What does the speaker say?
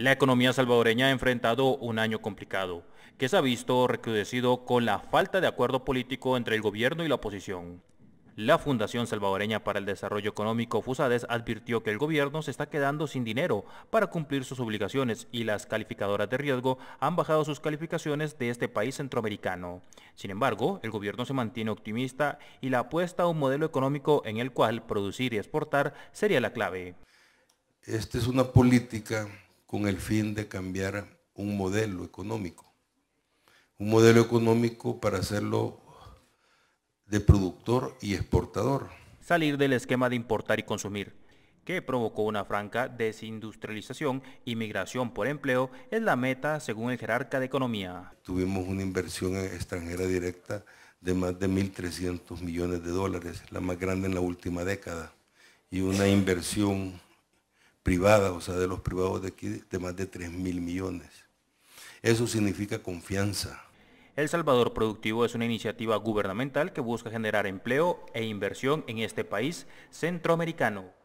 La economía salvadoreña ha enfrentado un año complicado, que se ha visto recrudecido con la falta de acuerdo político entre el gobierno y la oposición. La Fundación Salvadoreña para el Desarrollo Económico FUSADES advirtió que el gobierno se está quedando sin dinero para cumplir sus obligaciones y las calificadoras de riesgo han bajado sus calificaciones de este país centroamericano. Sin embargo, el gobierno se mantiene optimista y la apuesta a un modelo económico en el cual producir y exportar sería la clave. Esta es una política con el fin de cambiar un modelo económico. Un modelo económico para hacerlo de productor y exportador. Salir del esquema de importar y consumir, que provocó una franca desindustrialización y migración por empleo, es la meta según el jerarca de economía. Tuvimos una inversión extranjera directa de más de 1.300 millones de dólares, la más grande en la última década, y una inversión Privada, o sea, de los privados de aquí, de más de 3 mil millones. Eso significa confianza. El Salvador Productivo es una iniciativa gubernamental que busca generar empleo e inversión en este país centroamericano.